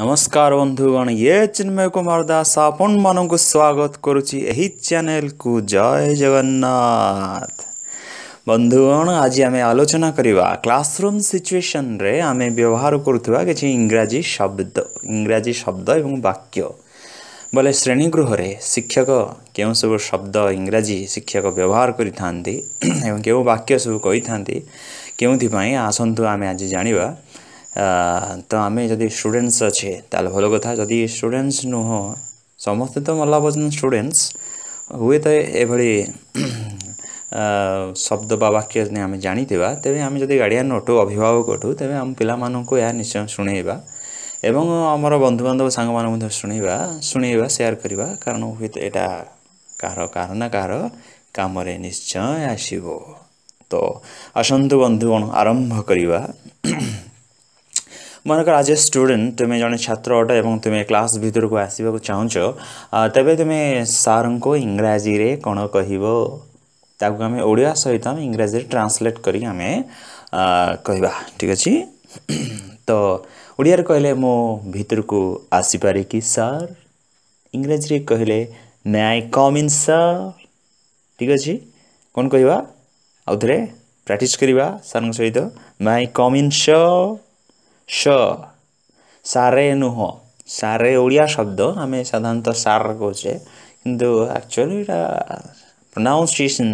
ନମସ୍କାର ବନ୍ଧୁଗଣ ଏ ଚିନ୍ମୟ କୁମାର ଦାସ ଆପଣମାନଙ୍କୁ ସ୍ୱାଗତ କରୁଛି ଏହି ଚ୍ୟାନେଲକୁ ଜୟ ଜଗନ୍ନାଥ ବନ୍ଧୁଗଣ ଆଜି ଆମେ ଆଲୋଚନା କରିବା କ୍ଲାସରୁମ୍ ସିଚୁଏସନ୍ରେ ଆମେ ବ୍ୟବହାର କରୁଥିବା କିଛି ଇଂରାଜୀ ଶବ୍ଦ ଇଂରାଜୀ ଶବ୍ଦ ଏବଂ ବାକ୍ୟ ବୋଲେ ଶ୍ରେଣୀଗୃହରେ ଶିକ୍ଷକ କେଉଁ ସବୁ ଶବ୍ଦ ଇଂରାଜୀ ଶିକ୍ଷକ ବ୍ୟବହାର କରିଥାନ୍ତି ଏବଂ କେଉଁ ବାକ୍ୟ ସବୁ କହିଥାନ୍ତି କେଉଁଥିପାଇଁ ଆସନ୍ତୁ ଆମେ ଆଜି ଜାଣିବା ତ ଆମେ ଯଦି ଷ୍ଟୁଡ଼େଣ୍ଟସ୍ ଅଛେ ତାହେଲେ ଭଲ କଥା ଯଦି ଷ୍ଟୁଡ଼େଣ୍ଟସ୍ ନୁହଁ ସମସ୍ତେ ତ ମଲ୍ଲାବଜନ ଷ୍ଟୁଡ଼େଣ୍ଟସ୍ ହୁଏତ ଏଭଳି ଶବ୍ଦ ବା ବାକ୍ୟ ଯଦି ଆମେ ଜାଣିଥିବା ତେବେ ଆମେ ଯଦି ଗାର୍ଡ଼ିଆନ୍ ଅଟୁ ଅଭିଭାବକଠୁ ତେବେ ଆମ ପିଲାମାନଙ୍କୁ ଏହା ନିଶ୍ଚୟ ଶୁଣେଇବା ଏବଂ ଆମର ବନ୍ଧୁବାନ୍ଧବ ସାଙ୍ଗମାନଙ୍କୁ ମଧ୍ୟ ଶୁଣେଇବା ଶୁଣେଇବା ସେୟାର୍ କରିବା କାରଣ ହୁଏତ ଏଇଟା କାହାର କାହାର ନା କାହାର କାମରେ ନିଶ୍ଚୟ ଆସିବ ତ ଆସନ୍ତୁ ବନ୍ଧୁଗଣ ଆରମ୍ଭ କରିବା মনেকর আজ এ স্টুডেন্ট তুমি জন ছাত্র অট এবং তুমি ক্লাস ভিতরক আসবাক চাহুছ তবে তুমি সারঙ্ক ইংরাজি রে কোণ কহিব ତାକୁ ଆମେ ଓଡ଼ିଆ ସହିତ ଆମେ ଇଂରାଜୀରେ ଟ୍ରାନ୍ସଲେଟ୍ କରିକି ଆମେ କହିବା ଠିକ୍ ଅଛି ତ ଓଡ଼ିଆରେ କହିଲେ ମୁଁ ଭିତରକୁ ଆସିପାରେ କି ସାର୍ ଇଂରାଜୀରେ କହିଲେ may I come in sir ଠିକ୍ ଅଛି କ'ଣ କହିବା ଆଉ ଥରେ ପ୍ରାକ୍ଟିସ୍ କରିବା ସାର୍ଙ୍କ ସହିତ may I come in sir স ସାରେ ନୁହଁ ସାରେ ଓଡ଼ିଆ ଶବ୍ଦ ଆମେ ସାଧାରଣତଃ ସାର୍ କହୁଛେ କିନ୍ତୁ ଆକ୍ଚୁଆଲି ଏଇଟା ପ୍ରନାଉନ୍ସିଏସନ୍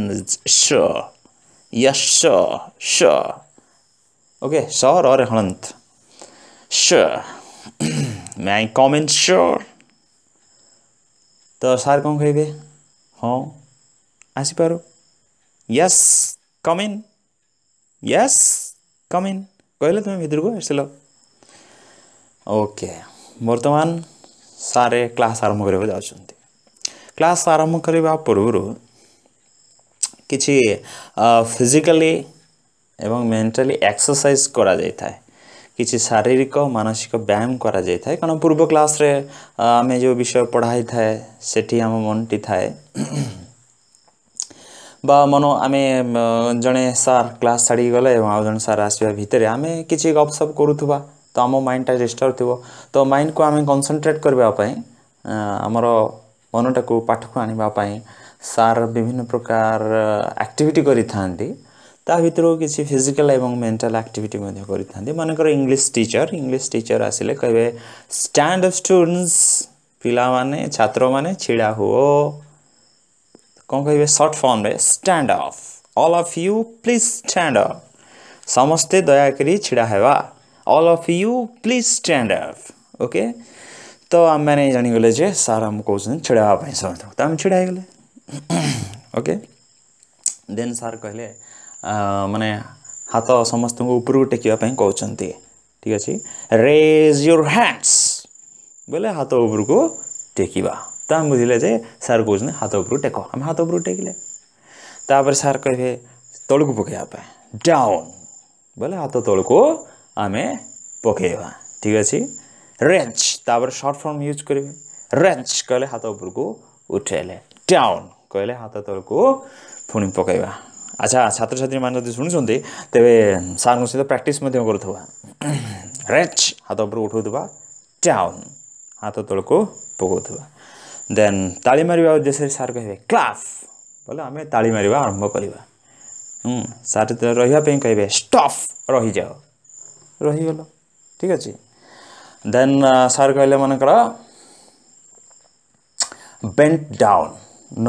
ସ ୟସ୍ ସ ଓକେ ସ ରରେ ହଳନ୍ତ ସ ମେ ଆଇ କମେଣ୍ଟ ସ ତ ସାର୍ କ'ଣ କହିବେ ହଁ ଆସିପାରୁ ୟସ୍ କମିନ୍ ୟସ୍ କମିନ୍ କହିଲେ ତୁମେ ଭିତରକୁ ଆସିଲ ଓକେ ବର୍ତ୍ତମାନ ସାରେ କ୍ଲାସ୍ ଆରମ୍ଭ କରିବାକୁ ଯାଉଛନ୍ତି କ୍ଲାସ୍ ଆରମ୍ଭ କରିବା ପୂର୍ବରୁ କିଛି ଫିଜିକାଲି ଏବଂ ମେଣ୍ଟାଲି ଏକ୍ସରସାଇଜ୍ କରାଯାଇଥାଏ କିଛି ଶାରୀରିକ ମାନସିକ ବ୍ୟାୟାମ କରାଯାଇଥାଏ କାରଣ ପୂର୍ବ କ୍ଲାସ୍ରେ ଆମେ ଯେଉଁ ବିଷୟ ପଢ଼ା ହେଇଥାଏ ସେଠି ଆମ ମନଟି ଥାଏ বা মনো আমি জনে স্যার ক্লাস ছাড়ি গলে এবং আউ জন স্যার আসবা ভিতরে আমি কিছু গপসপ করুথবা तो आम माइंड माइंडटा डिस्टर्ब थ तो माइंड को आम कनसनट्रेट करवामर मनटा को पाठ को आने सार विभिन्न प्रकार आक्टिटी भितर कि फिजिकाल और मेन्टाल आक्टिविटी कर मनकर इंग्लीश टीचर इंग्लीश टीचर आसिले कहे स्टाण्ड स्टूडेंट्स पाने छात्र मैंने ढा हुओ कौन कह short form stand up all of you please stand up समस्ते दयाकड़ा all of you please stand up okay तो आम मैंने जानीगले जे सार हम कौज छिड़ा सुनता तो हम छिड़ा गले ओके देन सार कहले मैंने हाथ समस्त उपरको टेकवाई कौन ठीक अच्छे रेज योर हैंड्स बोले हाथ उपरको टेकवा तो हम बुझे जे सार कौन हाथ उपरू टेक आम हाथ उपरू टेकिले तापर तो सार कहे तौक पकड़ डाउन बोले हाथ तौक आम पकेवा ठीक अच्छे रेच तर सर्ट फर्म यूज करें रेच कहले हाथ ऊपर को उठेले टाउन कहले हाथ तर को फुणी पकेवा अच्छा छात्र छात्री मान जब शुणुंट तेरे सार सहित प्राक्टिस कर रेच हाथ ऊपर उठाऊ टाउन हाथ तल को पकाऊ देन ताली मार उद्देश्य सार कह क्लाफ बोले आम ताली मार आरंभ करवा हम्म, सार रही कहे स्टफ रही जाओ रहीगल ठीक अच्छे देन सार कहले मनकर बेंट डाउन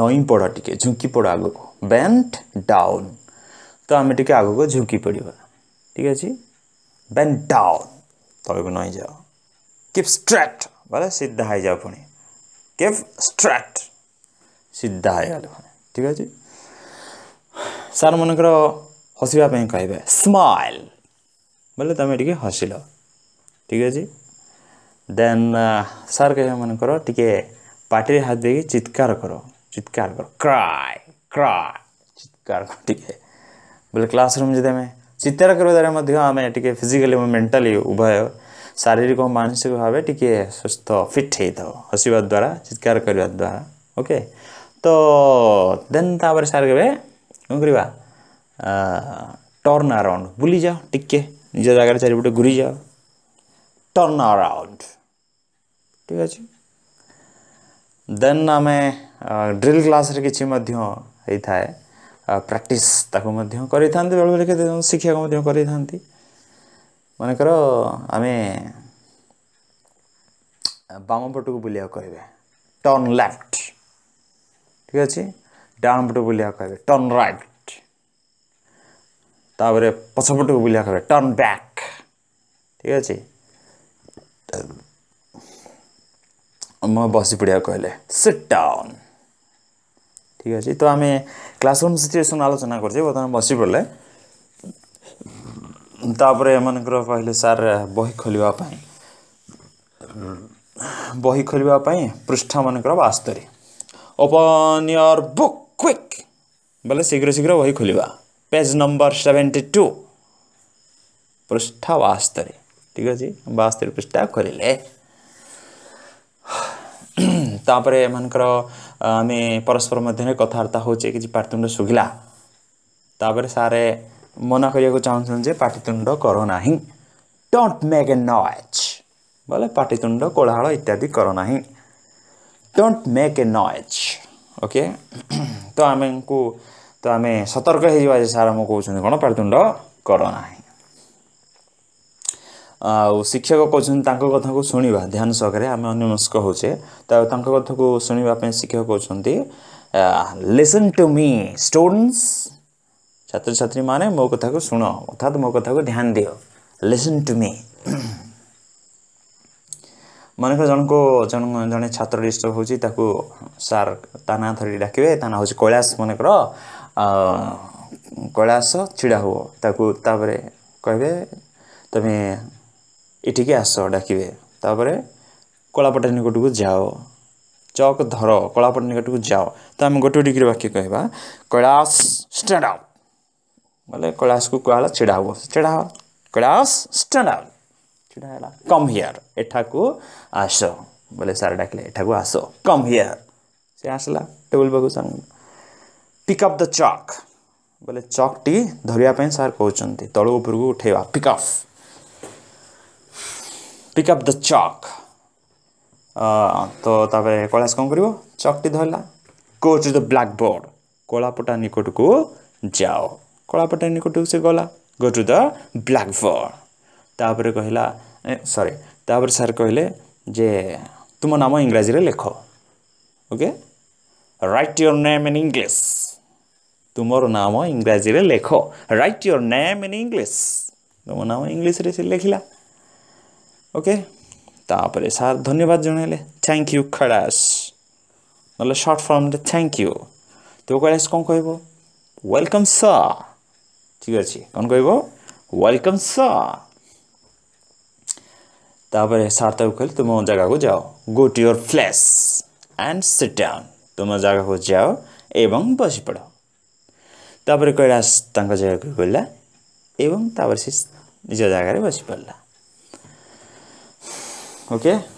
नई पड़ा टी झुंकी पड़ आग को बेंट डाउन तो आम टे आग को झुंकी पड़ पड़ा ठीक अच्छे बेंट डाउन तब को नई जाओ किप स्ट्रैट बोले सीधा हो जाओ पी किप स्ट्रैट सीधा हो गल ठीक अच्छे सार मनकर हसवाप कह स्माइल बोले तुम टे हस ठीक अच्छे देन सार कह मन कर टे पटे हाथ दे चित्कार कर चित्कार कर क्राए क्राए चित्कार टे बोले क्लासरूम जी आम चित्कार कर द्वारा आम फिजिकाली मेन्टाली उभय शारीरिक और मानसिक भाव टे सुस्थ फिट होता हसवा द्वारा चित्कार करने द्वारा ओके तो देन तापर सारे कह कर टर्न आराउंड बुले जाओ टी ନିଜ ଜାଗାରେ ଚାରିପଟେ ଘୁରିଯାଅ ଟର୍ନ ଆରାଉଣ୍ଡ ଠିକ୍ ଅଛି ଦେନ୍ ଆମେ ଡ୍ରିଲ୍ କ୍ଲାସ୍ରେ କିଛି ମଧ୍ୟ ହେଇଥାଏ ପ୍ରାକ୍ଟିସ୍ ତାକୁ ମଧ୍ୟ କରିଥାନ୍ତି ବେଳେବେଳେ କେତେ ଜଣ ଶିକ୍ଷକ ମଧ୍ୟ କରିଥାନ୍ତି ମନେକର ଆମେ ବାମ ପଟକୁ ବୁଲିବାକୁ କହିବେ ଟର୍ନ ଲେଫ୍ଟ ଠିକ୍ ଅଛି ଡାହାଣ ପଟକୁ ବୁଲିବାକୁ କହିବେ ଟର୍ନ ରାଇଟ୍ ତାପରେ ପଛପଟକୁ ବୁଲିବା କହିବେ ଟର୍ନ ବ୍ୟାକ୍ ଠିକ୍ ଅଛି ମୁଁ ବସି ପଡ଼ିବାକୁ କହିଲେ ସିଟ୍ ଡାଉନ୍ ଠିକ୍ ଅଛି ତ ଆମେ କ୍ଲାସରୁମ୍ ସିଚୁଏସନ୍ ଆଲୋଚନା କରୁଛେ ବର୍ତ୍ତମାନ ବସି ପଡ଼ିଲେ ତାପରେ ଏମାନଙ୍କର କହିଲେ ସାର୍ ବହି ଖୋଲିବା ପାଇଁ ବହି ଖୋଲିବା ପାଇଁ ପୃଷ୍ଠାମାନଙ୍କର ବାସ୍ତରୀ ଓପନ୍ ୟର୍ ବୁକ୍ କ୍ୱିକ୍ ବୋଲେ ଶୀଘ୍ର ଶୀଘ୍ର ବହି ଖୋଲିବା पेज नंबर सेवेन्टी टू ପୃଷ୍ଠା ବାସ୍ତରୀ ଠିକ୍ ଅଛି ବାସ୍ତରୀ ପୃଷ୍ଠା ଖୋଲିଲେ ତାପରେ ଏମାନଙ୍କର ଆମେ ପରସ୍ପର ମଧ୍ୟରେ କଥାବାର୍ତ୍ତା ହେଉଛେ କିଛି ପାଟିତୁଣ୍ଡ ଶୁଖିଲା ତାପରେ ସାରେ ମନା କରିବାକୁ ଚାହୁଁଛନ୍ତି ଯେ ପାଟିତୁଣ୍ଡ କର ନାହିଁ ଡୋଣ୍ଟ ମେକ୍ ଏ ନଏଜ୍ ବୋଲେ ପାଟିତୁଣ୍ଡ କୋଳାହଳ ଇତ୍ୟାଦି କର ନାହିଁ don't make a noise okay ତ ଆମକୁ ତ ଆମେ ସତର୍କ ହେଇଯିବା ଯେ ସାର୍ ଆମକୁ କହୁଛନ୍ତି କ'ଣ ପାଟିତୁଣ୍ଡ କର ନାହିଁ ଆଉ ଶିକ୍ଷକ କହୁଛନ୍ତି ତାଙ୍କ କଥାକୁ ଶୁଣିବା ଧ୍ୟାନ ସହକାରେ ଆମେ ଅନ୍ୟମନସ୍କ ହେଉଛେ ତ ତାଙ୍କ କଥାକୁ ଶୁଣିବା ପାଇଁ ଶିକ୍ଷକ କହୁଛନ୍ତି ଲିସନ୍ ଟୁ ମି ଷ୍ଟୁଡ଼େଣ୍ଟସ୍ ଛାତ୍ରଛାତ୍ରୀମାନେ ମୋ କଥାକୁ ଶୁଣ ଅର୍ଥାତ୍ ମୋ କଥାକୁ ଧ୍ୟାନ ଦିଅ ଲିସନ୍ ଟୁ ମି ମନେକର ଜଣଙ୍କୁ ଜଣ ଜଣେ ଛାତ୍ର ଡିଷ୍ଟର୍ବ ହେଉଛି ତାକୁ ସାର୍ ତା ନାଁ ଥରି ଡାକିବେ ତା ନାଁ ହେଉଛି କୈଳାସ ମନେକର କୈଳାସ ଛିଡ଼ା ହୁଅ ତାକୁ ତାପରେ କହିବେ ତୁମେ ଏଠିକି ଆସ ଡାକିବେ ତାପରେ କଳାପଟା ନିକଟକୁ ଯାଅ ଚକ୍ ଧର କଳାପଟା ନିକଟକୁ ଯାଅ ତ ଆମେ ଗୋଟେ ଡିଗ୍ରୀ ବାକ୍ୟ କହିବା କୈଳାସ ଷ୍ଟାଣ୍ଡ ଆଉଟ୍ ବୋଲେ କୈଳାସକୁ କୁହାଗଲା ଛିଡ଼ା ହେବ ଛିଡ଼ା ହେବ କୈଳାସ ଷ୍ଟାଣ୍ଡ ଆଉଟ୍ ଛିଡ଼ା ହେଲା କମ୍ ହିଅର୍ ଏଠାକୁ ଆସ ବୋଲେ ସାର୍ ଡାକିଲେ ଏଠାକୁ ଆସ କମ୍ ହିଅର୍ ସେ ଆସିଲା ଟେବୁଲ୍ ପାଖକୁ sir pick up the chalk ବୋଲେ ଚକ୍ଟି ଧରିବା ପାଇଁ ସାର୍ କହୁଛନ୍ତି ତଳ ଉପରକୁ ଉଠେଇବା pick up pick up the chalk ତ ତାପରେ କୈଳାସ କ'ଣ କରିବ ଚକ୍ଟି ଧରିଲା go to the blackboard କଳାପଟା ନିକଟକୁ ଯାଅ କଳାପଟା ନିକଟକୁ ସେ ଗଲା go to the blackboard ତାପରେ କହିଲା ସରି ତାପରେ ସାର୍ କହିଲେ ଯେ ତୁମ ନାମ ଇଂରାଜୀରେ ଲେଖ okay write your name in English ତୁମର ନାମ ଇଂରାଜୀରେ ଲେଖ write your name in English ତୁମ ନାମ ଇଂଲିଶରେ ସେ ଲେଖିଲା ଓକେ ତାପରେ ସାର୍ ଧନ୍ୟବାଦ ଜଣାଇଲେ ଥ୍ୟାଙ୍କ ୟୁ ଖଡ଼ାସ ନହେଲେ ସର୍ଟ ଫର୍ମରେ ଥ୍ୟାଙ୍କ ୟୁ ତୁ କୈଳାସ କ'ଣ କହିବ ୱେଲକମ୍ ସ ଠିକ୍ ଅଛି କ'ଣ କହିବ ୱେଲକମ୍ ସ ତାପରେ ସାର୍ ତାକୁ କହିଲେ ତୁମ ଜାଗାକୁ ଯାଅ go to your place and sit down ତୁମ ଜାଗାକୁ ଯାଅ ଏବଂ ବସିପଡ଼ तपर कैलास त जाला एउँदा निज जगार ओके?